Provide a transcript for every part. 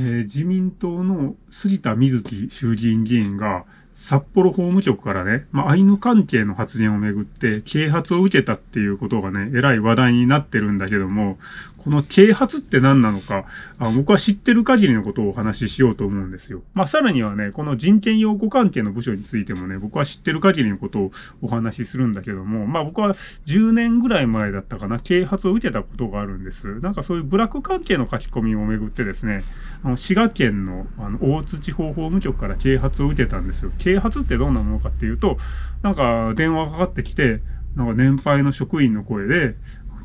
えー、自民党の杉田水樹衆議院議員が札幌法務局からね、まあ、アイヌ関係の発言をめぐって啓発を受けたっていうことがね、えらい話題になってるんだけども、この啓発って何なのか、あ僕は知ってる限りのことをお話ししようと思うんですよ。まあ、さらにはね、この人権擁護関係の部署についてもね、僕は知ってる限りのことをお話しするんだけども、まあ、僕は10年ぐらい前だったかな、啓発を受けたことがあるんです。なんかそういうブラック関係の書き込みをめぐってですね、あの滋賀県のあの大津地方法務局から啓発を受けたんですよ。啓発ってどんなものかっていうと、なんか電話かかってきて、なんか年配の職員の声で、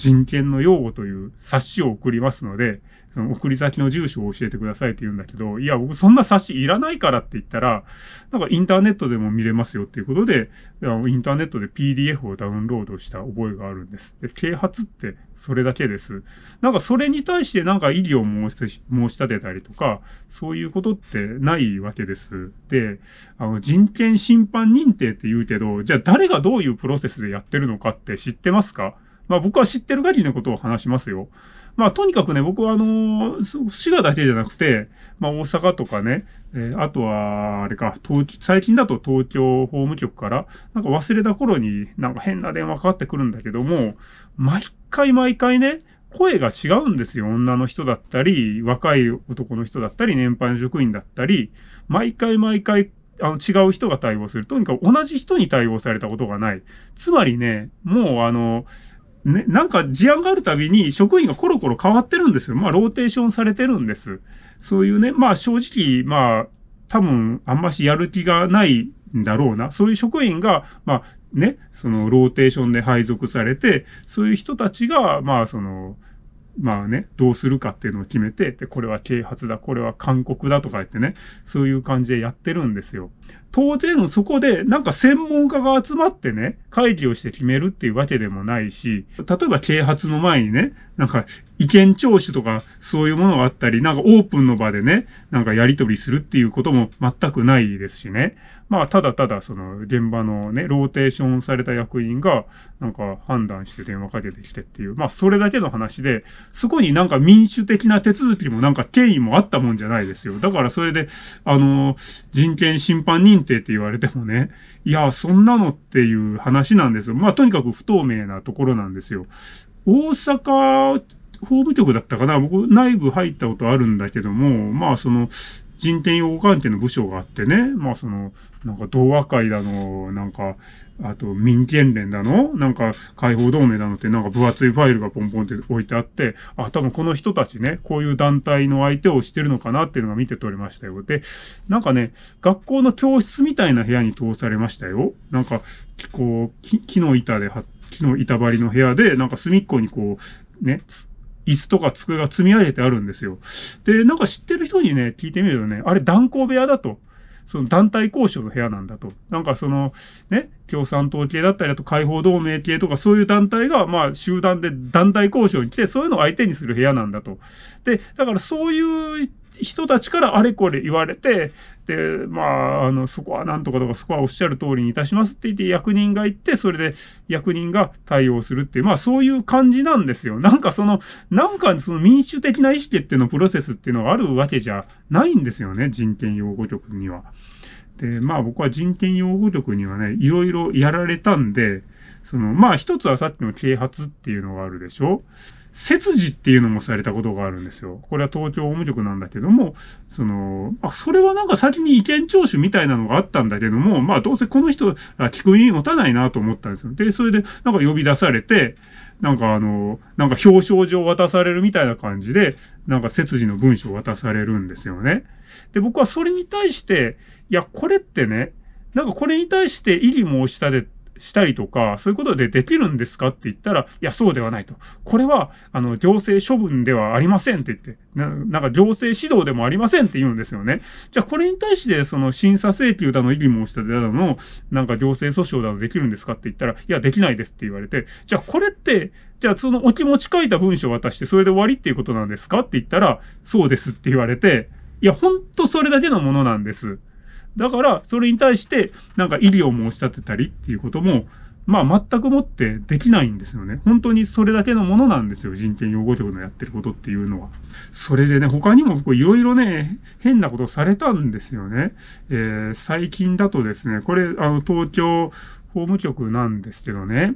人権の擁護という冊子を送りますので、その送り先の住所を教えてくださいって言うんだけど、いや、僕そんな冊子いらないからって言ったら、なんかインターネットでも見れますよっていうことで、インターネットで PDF をダウンロードした覚えがあるんです。で、啓発ってそれだけです。なんかそれに対してなんか異議を申し申し立てたりとか、そういうことってないわけです。で、あの人権侵犯認定って言うけど、じゃあ誰がどういうプロセスでやってるのかって知ってますかまあ僕は知ってる限りのことを話しますよ。まあとにかくね、僕はあのー、滋賀だけじゃなくて、まあ大阪とかね、えー、あとは、あれか、東、最近だと東京法務局から、なんか忘れた頃になんか変な電話かかってくるんだけども、毎回毎回ね、声が違うんですよ。女の人だったり、若い男の人だったり、年配の職員だったり、毎回毎回、あの、違う人が対応する。とにかく同じ人に対応されたことがない。つまりね、もうあの、ね、なんか事案があるたびに職員がコロコロ変わってるんですよ。まあ、ローテーションされてるんです。そういうね、まあ正直、まあ、多分あんましやる気がないんだろうな。そういう職員が、まあね、そのローテーションで配属されて、そういう人たちが、まあその、まあね、どうするかっていうのを決めて、で、これは啓発だ、これは勧告だとか言ってね、そういう感じでやってるんですよ。当然そこでなんか専門家が集まってね、会議をして決めるっていうわけでもないし、例えば啓発の前にね、なんか意見聴取とか、そういうものがあったり、なんかオープンの場でね、なんかやりとりするっていうことも全くないですしね。まあ、ただただ、その、現場のね、ローテーションされた役員が、なんか判断して電話かけてきてっていう、まあ、それだけの話で、そこになんか民主的な手続きもなんか経緯もあったもんじゃないですよ。だからそれで、あの、人権審判認定って言われてもね、いや、そんなのっていう話なんですよ。まあ、とにかく不透明なところなんですよ。大阪法務局だったかな、僕内部入ったことあるんだけども、まあその、人権擁護関係の部署があってね、まあその、なんか同和会だの、なんか、あと民権連だの、なんか解放同盟だのってなんか分厚いファイルがポンポンって置いてあって、あ、多分この人たちね、こういう団体の相手をしてるのかなっていうのが見て取れましたよ。で、なんかね、学校の教室みたいな部屋に通されましたよ。なんか、こう、木の板で木の板張りの部屋で、なんか隅っこにこう、ね、椅子とか机が積み上げてあるんですよ。で、なんか知ってる人にね、聞いてみるとね、あれ断交部屋だと。その団体交渉の部屋なんだと。なんかその、ね、共産党系だったりだと解放同盟系とかそういう団体が、まあ集団で団体交渉に来て、そういうのを相手にする部屋なんだと。で、だからそういう人たちからあれこれ言われて、で、まあ、あの、そこはなんとかとか、そこはおっしゃる通りにいたしますって言って、役人が行って、それで役人が対応するっていう、まあ、そういう感じなんですよ。なんかその、なんかその民主的な意思決定のプロセスっていうのがあるわけじゃないんですよね、人権擁護局には。で、まあ僕は人権擁護局にはね、いろいろやられたんで、その、まあ一つはさっきの啓発っていうのがあるでしょ。切字っていうのもされたことがあるんですよ。これは東京法務局なんだけども、その、あ、それはなんか先に意見聴取みたいなのがあったんだけども、まあどうせこの人、聞く意味持たないなと思ったんですよ。で、それでなんか呼び出されて、なんかあの、なんか表彰状渡されるみたいな感じで、なんか切字の文章を渡されるんですよね。で、僕はそれに対して、いや、これってね、なんかこれに対して異議申し立てしたりとか、そういうことでできるんですかって言ったら、いや、そうではないと。これは、あの、行政処分ではありませんって言って、ななんか行政指導でもありませんって言うんですよね。じゃあ、これに対して、その審査請求だの、異議申し立てだの、なんか行政訴訟だのできるんですかって言ったら、いや、できないですって言われて、じゃあ、これって、じゃあ、そのお気持ち書いた文章を渡して、それで終わりっていうことなんですかって言ったら、そうですって言われて、いや、ほんとそれだけのものなんです。だから、それに対して、なんか療もお申し立てたりっていうことも、まあ、全くもってできないんですよね。本当にそれだけのものなんですよ。人権擁護局のやってることっていうのは。それでね、他にもいろいろね、変なことされたんですよね。えー、最近だとですね、これ、あの、東京法務局なんですけどね、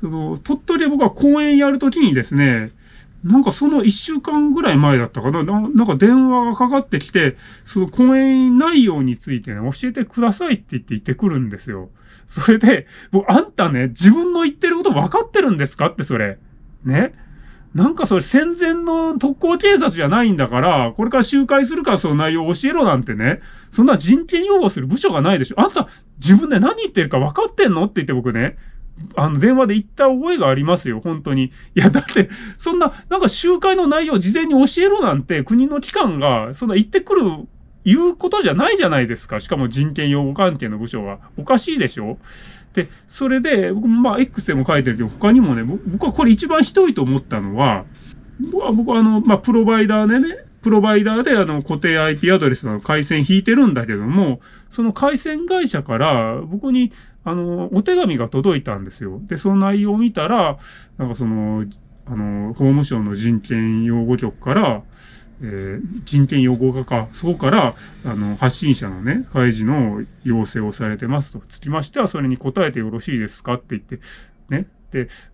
その、鳥取で僕は講演やるときにですね、なんかその一週間ぐらい前だったかななんか電話がかかってきて、その講演内容についてね、教えてくださいって言って言ってくるんですよ。それで、僕、あんたね、自分の言ってること分かってるんですかってそれ。ね。なんかそれ戦前の特攻警察じゃないんだから、これから集会するからその内容を教えろなんてね、そんな人権擁護する部署がないでしょ。あんた、自分で何言ってるか分かってんのって言って僕ね、あの、電話で言った覚えがありますよ、本当に。いや、だって、そんな、なんか集会の内容を事前に教えろなんて、国の機関が、そんな言ってくる、言うことじゃないじゃないですか。しかも人権擁護関係の部署は。おかしいでしょで、それで、僕、まあ、X でも書いてるけど、他にもね、僕はこれ一番ひどいと思ったのは、僕は、僕はあの、まあ、プロバイダーでね、プロバイダーであの固定 IP アドレスの回線引いてるんだけども、その回線会社から僕にあの、お手紙が届いたんですよ。で、その内容を見たら、なんかその、あの、法務省の人権擁護局から、えー、人権擁護課か、そこから、あの、発信者のね、開示の要請をされてますと。つきましては、それに答えてよろしいですかって言って、ね、、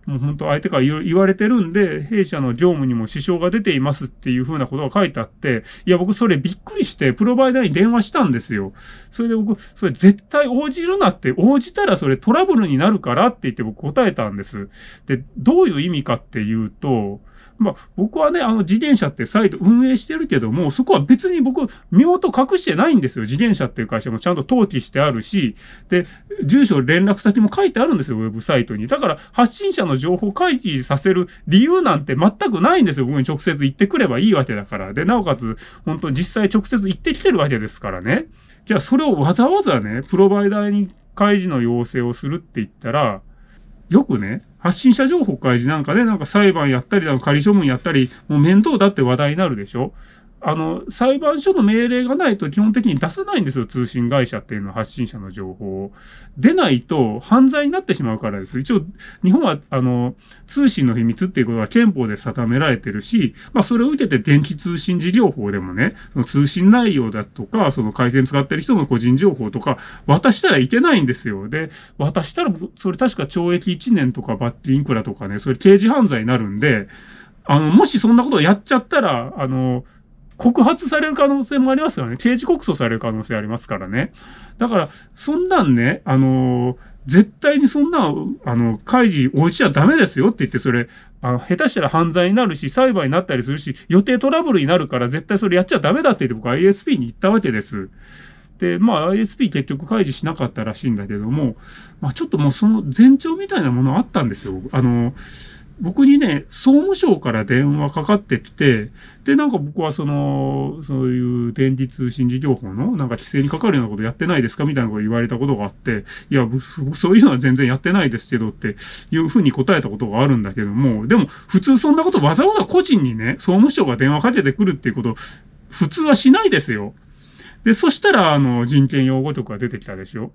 もう本当相手から言われてるんで、弊社の業務にも支障が出ていますっていうふうなことが書いてあって、いや、僕それびっくりして、プロバイダーに電話したんですよ。それで僕、それ絶対応じるなって、応じたらそれトラブルになるからって言って僕答えたんです。で、どういう意味かっていうと、まあ、僕はね、あの自転車ってサイト運営してるけども、そこは別に僕、身元隠してないんですよ。自転車っていう会社もちゃんと登記してあるし、で、住所、連絡先も書いてあるんですよ、ウェブサイトに。だから、発信者の情報開示させる理由なんて全くないんですよ。僕に直接言ってくればいいわけだから。で、なおかつ、本当実際直接行ってきてるわけですからね。じゃあ、それをわざわざね、プロバイダーに開示の要請をするって言ったら、よくね、発信者情報開示なんかで、なんか裁判やったり、仮処分やったり、もう面倒だって話題になるでしょあの、裁判所の命令がないと基本的に出さないんですよ、通信会社っていうのは発信者の情報を。出ないと犯罪になってしまうからです。一応、日本は、あの、通信の秘密っていうことは憲法で定められてるし、まあ、それを受けて電気通信事業法でもね、その通信内容だとか、その改善使ってる人の個人情報とか、渡したらいけないんですよ。で、渡したら、それ確か懲役1年とかバッティンクラとかね、それ刑事犯罪になるんで、あの、もしそんなことをやっちゃったら、あの、告発される可能性もありますからね。刑事告訴される可能性ありますからね。だから、そんなんね、あのー、絶対にそんな、あの、開示落ちちゃダメですよって言って、それ、あの、下手したら犯罪になるし、裁判になったりするし、予定トラブルになるから、絶対それやっちゃダメだって言って、僕は ISP に言ったわけです。で、まあ ISP 結局開示しなかったらしいんだけども、まあちょっともうその前兆みたいなものあったんですよ。あのー、僕にね、総務省から電話かかってきて、で、なんか僕はその、そういう電磁通信事業法のなんか規制にかかるようなことやってないですかみたいなこと言われたことがあって、いや、僕そういうのは全然やってないですけどっていうふうに答えたことがあるんだけども、でも普通そんなことわざわざ個人にね、総務省が電話かけてくるっていうこと、普通はしないですよ。で、そしたら、あの、人権擁護局が出てきたでしょ。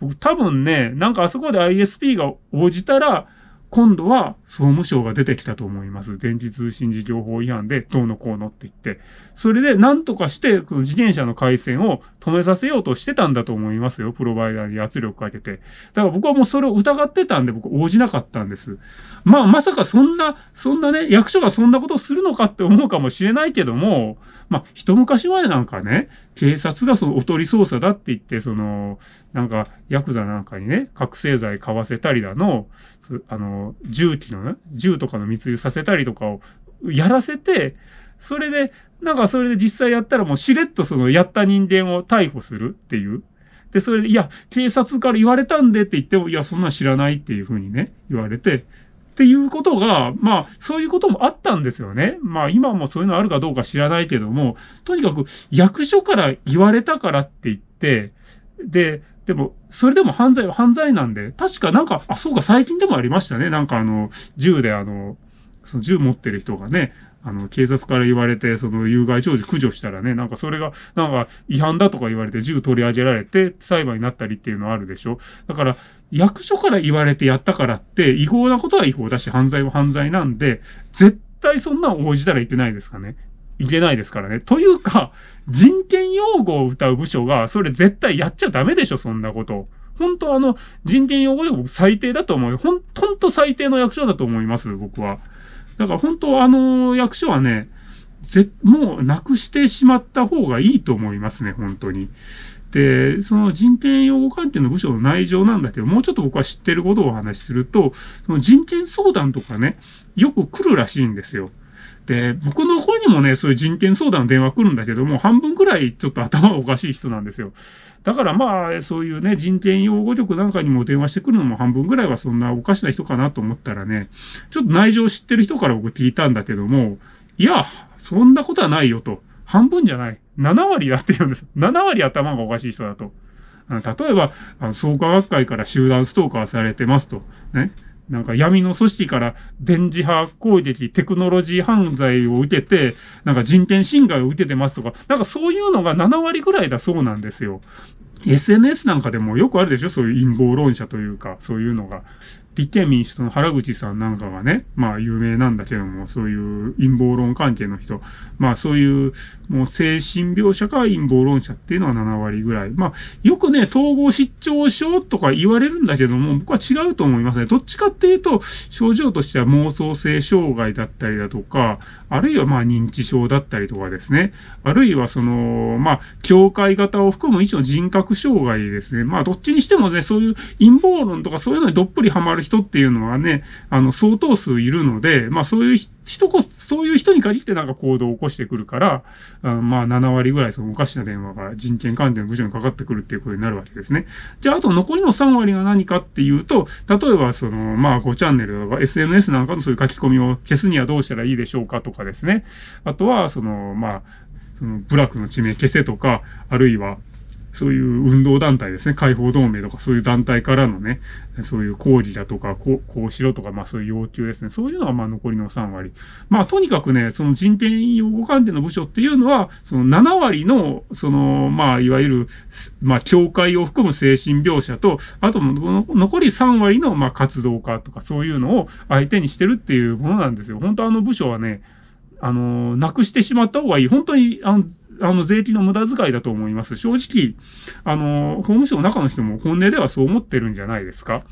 僕多分ね、なんかあそこで ISP が応じたら、今度は総務省が出てきたと思います。電気通信事業法違反でどうのこうのって言って。それで何とかして、その自転車の回線を止めさせようとしてたんだと思いますよ。プロバイダーに圧力かけて。だから僕はもうそれを疑ってたんで僕応じなかったんです。まあまさかそんな、そんなね、役所がそんなことをするのかって思うかもしれないけども、まあ一昔前なんかね、警察がそのおとり捜査だって言って、その、なんか、ヤクザなんかにね、覚醒剤買わせたりだの、あの、銃器のね、銃とかの密輸させたりとかをやらせて、それで、なんかそれで実際やったらもうしれっとそのやった人間を逮捕するっていう。で、それで、いや、警察から言われたんでって言っても、いや、そんなん知らないっていうふうにね、言われて、っていうことが、まあ、そういうこともあったんですよね。まあ、今もそういうのあるかどうか知らないけども、とにかく役所から言われたからって言って、で、でも、それでも犯罪は犯罪なんで、確かなんか、あ、そうか、最近でもありましたね。なんかあの、銃であの、その銃持ってる人がね、あの、警察から言われて、その有害長寿駆除したらね、なんかそれが、なんか違反だとか言われて銃取り上げられて裁判になったりっていうのはあるでしょ。だから、役所から言われてやったからって、違法なことは違法だし、犯罪は犯罪なんで、絶対そんなん応じたらいけないですかね。いけないですからね。というか、人権擁護を歌う部署が、それ絶対やっちゃダメでしょ、そんなこと。本当あの、人権擁護で僕最低だと思う。ほん、ほんと最低の役所だと思います、僕は。だから本当、あの、役所はね、ぜもうなくしてしまった方がいいと思いますね、本当に。で、その人権擁護関係の部署の内情なんだけど、もうちょっと僕は知ってることをお話しすると、その人権相談とかね、よく来るらしいんですよ。で、、僕の方にもね、そういう人権相談の電話来るんだけども、半分くらいちょっと頭おかしい人なんですよ。だからまあ、そういうね、人権擁護力なんかにも電話してくるのも半分ぐらいはそんなおかしな人かなと思ったらね、ちょっと内情知ってる人から僕聞いたんだけども、いや、そんなことはないよと。半分じゃない。7割だって言うんです。7割頭がおかしい人だと。例えば、あの創価学会から集団ストーカーされてますと。ね。なんか闇の組織から電磁波攻撃、テクノロジー犯罪を受けて、なんか人権侵害を受けてますとか、なんかそういうのが7割ぐらいだそうなんですよ。SNS なんかでもよくあるでしょそういう陰謀論者というか、そういうのが。立憲民主党の原口さんなんかがね、まあ有名なんだけども、そういう陰謀論関係の人、まあそういうもう精神病者か陰謀論者っていうのは7割ぐらい。まあよくね、統合失調症とか言われるんだけども、僕は違うと思いますね。どっちかっていうと、症状としては妄想性障害だったりだとか、あるいはまあ認知症だったりとかですね。あるいはその、まあ、境界型を含む一種の人格障害ですね。まあどっちにしてもね、そういう陰謀論とかそういうのにどっぷりハマる人っていうのはね、あの、相当数いるので、まあそういう人こ、そういう人に限ってなんか行動を起こしてくるから、あまあ7割ぐらいそのおかしな電話が人権関係の部署にかかってくるっていうことになるわけですね。じゃああと残りの3割が何かっていうと、例えばその、まあ5チャンネルとか SNS なんかのそういう書き込みを消すにはどうしたらいいでしょうかとかですね。あとは、その、まあ、その、ブラックの地名消せとか、あるいは、そういう運動団体ですね、解放同盟とかそういう団体からのね、そういう抗議だとか、こう、こうしろとか、まあそういう要求ですね。そういうのはまあ残りの3割。まあとにかくね、その人権擁護関係の部署っていうのは、その7割の、その、まあいわゆる、まあ教会を含む精神病者と、あと残り3割の、まあ活動家とかそういうのを相手にしてるっていうものなんですよ。本当あの部署はね、あの、なくしてしまった方がいい。本当に、あの、あの、税金の無駄遣いだと思います。正直、あの、法務省の中の人も本音ではそう思ってるんじゃないですか。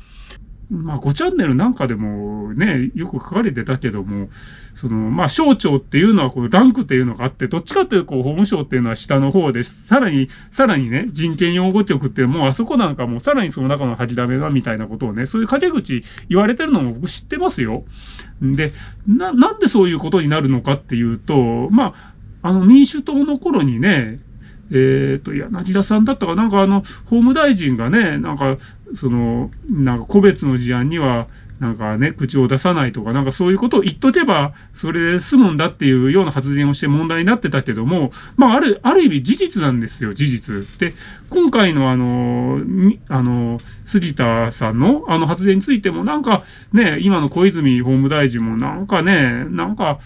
まあ、5チャンネルなんかでもね、よく書かれてたけども、その、まあ、省庁っていうのは、こう、ランクっていうのがあって、どっちかというと、こう、法務省っていうのは下の方で、さらに、さらにね、人権擁護局って、もうあそこなんかもう、さらにその中の吐きだめだみたいなことをね、そういう陰口言われてるのも僕知ってますよ。んで、な、なんでそういうことになるのかっていうと、まあ、あの、民主党の頃にね、えっ、ー、と、柳田さんだったかなんかあの、法務大臣がね、なんか、その、なんか個別の事案には、なんかね、口を出さないとか、なんかそういうことを言っとけば、それで済むんだっていうような発言をして問題になってたけども、まあ、ある、ある意味事実なんですよ、事実。で、今回のあの、あの、杉田さんのあの発言についても、なんかね、今の小泉法務大臣もなんかね、なんか、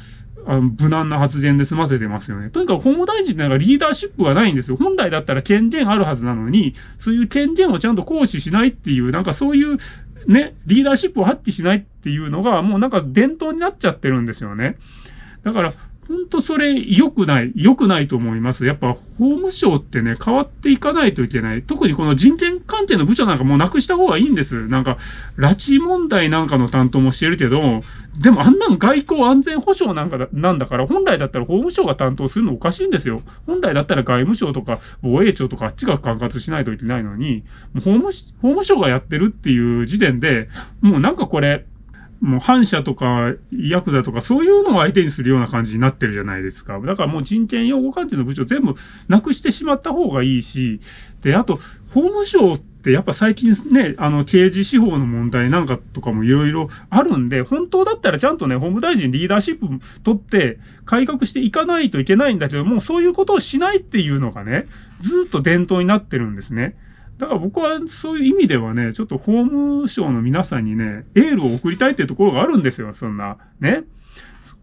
あの無難な発言で済ませてますよね。とにかく法務大臣なんかリーダーシップがないんですよ。本来だったら権限あるはずなのに、そういう権限をちゃんと行使しないっていう、なんかそういうね、リーダーシップを発揮しないっていうのが、もうなんか伝統になっちゃってるんですよね。だから、本当それ良くない、良くないと思います。やっぱ法務省ってね、変わっていかないといけない。特にこの人権関係の部長なんかもうなくした方がいいんです。なんか、拉致問題なんかの担当もしてるけど、でもあんなん外交安全保障なんかだ、なんだから、本来だったら法務省が担当するのおかしいんですよ。本来だったら外務省とか防衛庁とかあっちが管轄しないといけないのに、もう法務、法務省がやってるっていう時点で、もうなんかこれ、もう反社とか、ヤクザとか、そういうのを相手にするような感じになってるじゃないですか。だからもう人権擁護関係の部長全部なくしてしまった方がいいし、で、あと、法務省ってやっぱ最近ね、あの、刑事司法の問題なんかとかもいろいろあるんで、本当だったらちゃんとね、法務大臣リーダーシップ取って、改革していかないといけないんだけども、そういうことをしないっていうのがね、ずっと伝統になってるんですね。だから僕はそういう意味ではね、ちょっと法務省の皆さんにね、エールを送りたいっていうところがあるんですよ、そんな。ね。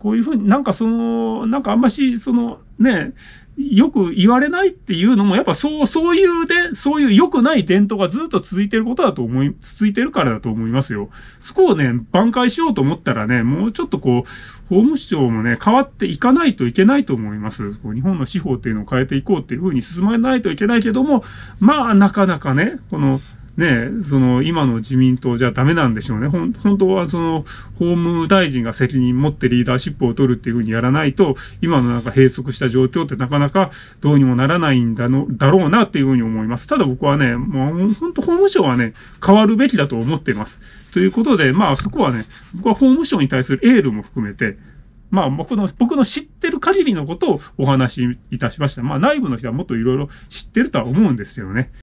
こういうふうになんかその、なんかあんまし、そのね、よく言われないっていうのも、やっぱそう、そういうで、そういう良くない伝統がずっと続いてることだと思い、続いてるからだと思いますよ。そこをね、挽回しようと思ったらね、もうちょっとこう、法務省もね、変わっていかないといけないと思います。こう日本の司法っていうのを変えていこうっていうふうに進まないといけないけども、まあ、なかなかね、この、ね、その今の自民党じゃダメなんでしょうね。ほん本当はその法務大臣が責任持ってリーダーシップを取るっていうふうにやらないと、今のなんか閉塞した状況ってなかなかどうにもならないんだの、だろうなっていうふうに思います。ただ僕はね、もう本当法務省はね、変わるべきだと思っています。ということで、まあそこはね、僕は法務省に対するエールも含めて、まあ僕の、僕の知ってる限りのことをお話しいたしました。まあ内部の人はもっといろいろ知ってるとは思うんですよね。